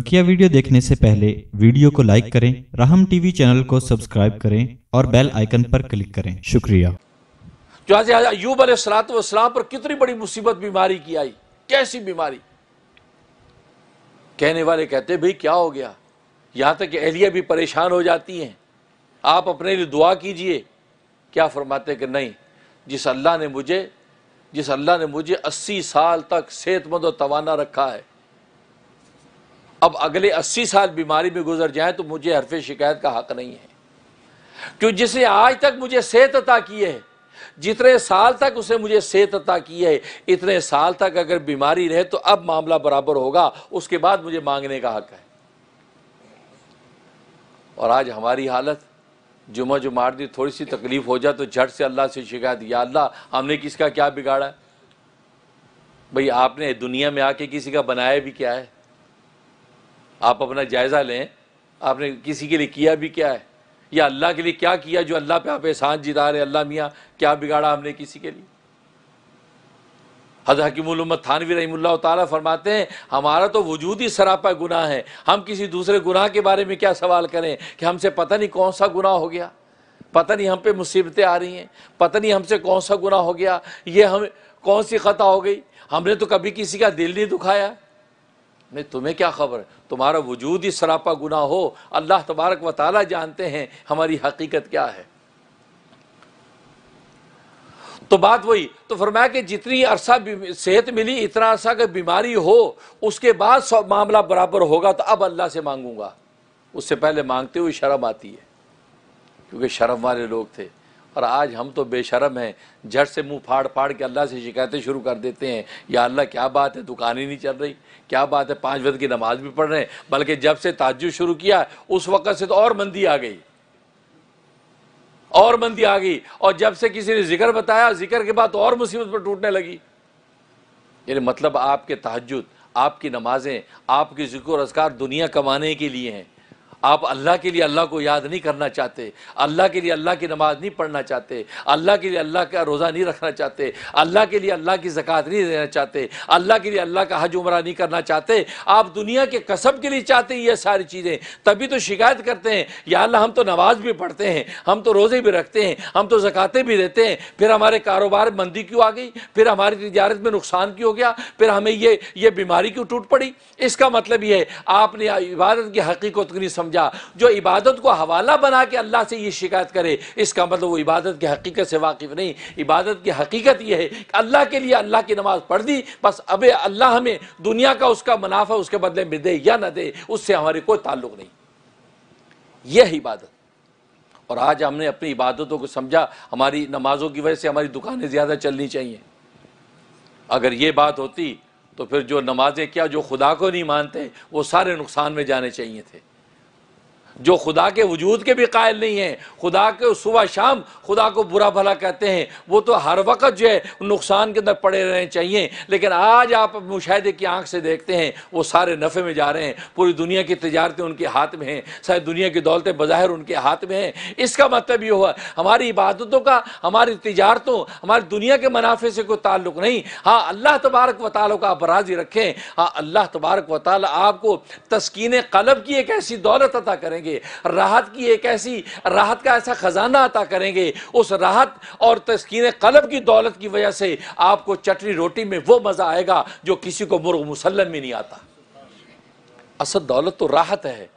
बकिया वीडियो देखने से पहले वीडियो को लाइक करें राहम टीवी चैनल को सब्सक्राइब करें और बेल आइकन पर क्लिक करें शुक्रिया जो आज अयूब सलाम पर कितनी बड़ी मुसीबत बीमारी की आई कैसी बीमारी कहने वाले कहते भाई क्या हो गया यहाँ तक अहलिया भी परेशान हो जाती हैं आप अपने लिए दुआ कीजिए क्या फरमाते कि नहीं जिस अल्लाह ने मुझे जिस अल्लाह ने मुझे अस्सी साल तक सेहतमंद और तवाना रखा है अब अगले अस्सी साल बीमारी में गुजर जाए तो मुझे हरफे शिकायत का हक नहीं है क्यों जिसे आज तक मुझे सेहत अता की है जितने साल तक उसे मुझे सेहत अता की है इतने साल तक अगर बीमारी रहे तो अब मामला बराबर होगा उसके बाद मुझे मांगने का हक है और आज हमारी हालत जुमा मार दी थोड़ी सी तकलीफ हो जाए तो झट से अल्लाह से शिकायत या अल्लाह हमने किसका क्या बिगाड़ा भाई आपने दुनिया में आके किसी का बनाया भी क्या है आप अपना जायज़ा लें आपने किसी के लिए किया भी क्या है या अल्लाह के लिए क्या किया जो अल्लाह पे आप एहसान जिता रहे अल्लाह मियाँ क्या बिगाड़ा हमने किसी के लिए हज़र हकीमत थानवी रही ताली फरमाते हैं हमारा तो वजूद ही सरापा गुनाह है हम किसी दूसरे गुनाह के बारे में क्या सवाल करें कि हमसे पता नहीं कौन सा गुनाह हो गया पता नहीं हम पे मुसीबतें आ रही हैं पता नहीं हमसे कौन सा गुनाह हो गया ये हम कौन सी ख़ता हो गई हमने तो कभी किसी का दिल नहीं दुखाया नहीं तुम्हें क्या खबर है तुम्हारा वजूद ही सरापा गुना हो अल्लाह तबारक व जानते हैं हमारी हकीकत क्या है तो बात वही तो फरमाया कि जितनी अरसा सेहत मिली इतना अरसा का बीमारी हो उसके बाद सब मामला बराबर होगा तो अब अल्लाह से मांगूंगा उससे पहले मांगते हुए शर्म आती है क्योंकि शर्म वाले लोग थे और आज हम तो बेशरम हैं झट से मुंह फाड़ फाड़ के अल्लाह से शिकायतें शुरू कर देते हैं या अल्लाह क्या बात है दुकान ही नहीं चल रही क्या बात है पाँच वक्त की नमाज भी पढ़ रहे हैं बल्कि जब से ताजु शुरू किया उस वक़्त से तो और मंदी आ गई और मंदी आ गई और जब से किसी ने जिक्र बताया जिक्र के बाद तो और मुसीबत पर टूटने लगी यानी मतलब आपके तहजद आपकी नमाजें आपकी जिक्र असकार दुनिया कमाने के लिए हैं आप अल्लाह के लिए अल्लाह को याद नहीं करना चाहते अल्लाह के लिए अल्लाह की नमाज नहीं पढ़ना चाहते अल्लाह के लिए अल्लाह का रोज़ा नहीं रखना चाहते अल्लाह के लिए अल्लाह की जक़ात नहीं देना चाहते अल्लाह के लिए अल्लाह का हज उमरा नहीं करना चाहते आप दुनिया के कसब के लिए चाहते हैं ये सारी चीज़ें तभी तो शिकायत करते हैं या अल्लाह हम तो नमाज भी पढ़ते हैं हम तो रोज़े भी रखते हैं हम तो ज़क़ातें भी देते हैं फिर हमारे कारोबार मंदी क्यों आ गई फिर हमारी तजारत में नुकसान क्यों हो गया फिर हमें ये ये बीमारी क्यों टूट पड़ी इसका मतलब ये है आपने इबादत की हकीकत नहीं समझ समझा जो इबादत को हवाला बना के अल्लाह से ये शिकायत करे इसका मतलब वो इबादत की हकीकत से वाकिफ़ नहीं इबादत की हकीकत ये है कि अल्लाह के लिए अल्लाह की नमाज़ पढ़ दी बस अब अल्लाह हमें दुनिया का उसका मुनाफा उसके बदले में दे या ना दे उससे हमारे कोई ताल्लुक नहीं यह इबादत और आज हमने अपनी इबादतों को समझा हमारी नमाजों की वजह से हमारी दुकानें ज़्यादा चलनी चाहिए अगर ये बात होती तो फिर जो नमाजें क्या जो खुदा को नहीं मानते वो सारे नुकसान में जाने चाहिए थे जो खुदा के वजूद के भी कायल नहीं है खुदा के सुबह शाम खुदा को बुरा भला कहते हैं वो तो हर वक्त जो है नुकसान के अंदर पड़े रहने चाहिए लेकिन आज आप मुशाहे की आंख से देखते हैं वो सारे नफ़े में जा रहे हैं पूरी दुनिया की तजारतें उनके हाथ में हैं सारी दुनिया की दौलतें बज़ाहिर उनके हाथ में हैं इसका मतलब ये हुआ हमारी इबादतों का हमारी तजारतों हमारी दुनिया के मुनाफे से कोई ताल्लुक नहीं हाँ अल्लाह तबारक व ताली का आप राजी रखें हाँ अल्लाह तबारक व आपको तस्कीन कलब की एक ऐसी दौलत अदा करेंगे करेंगे राहत की एक ऐसी राहत का ऐसा ख़जाना अता करेंगे उस राहत और तस्किन कलब की दौलत की वजह से आपको चटनी रोटी में वो मज़ा आएगा जो किसी को मुर्ग मुसलम में नहीं आता असल दौलत तो राहत है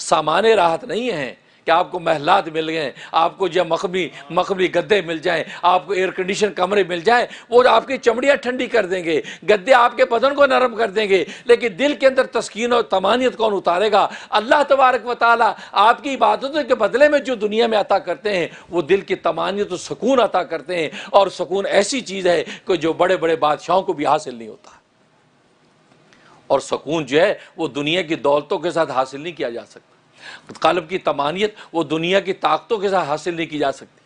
सामान्य राहत नहीं है कि आपको महलात मिल गए आपको जब मखबी मखबी गद्दे मिल जाएं आपको एयर कंडीशन कमरे मिल जाएं वो आपकी चमड़ियाँ ठंडी कर देंगे गद्दे आपके बदन को नरम कर देंगे लेकिन दिल के अंदर तस्कीन और तमानियत कौन उतारेगा अल्लाह तबारक व ताली आपकी इबादतों के बदले में जो दुनिया में अता करते हैं वो दिल की तमानियत सुकून अता करते हैं और सुकून ऐसी चीज़ है कि जो बड़े बड़े बादशाहों को भी हासिल नहीं होता और सुकून जो है वो दुनिया की दौलतों के साथ हासिल नहीं किया जा सकता कलम की तमानियत वो दुनिया की ताकतों के साथ हासिल नहीं की जा सकती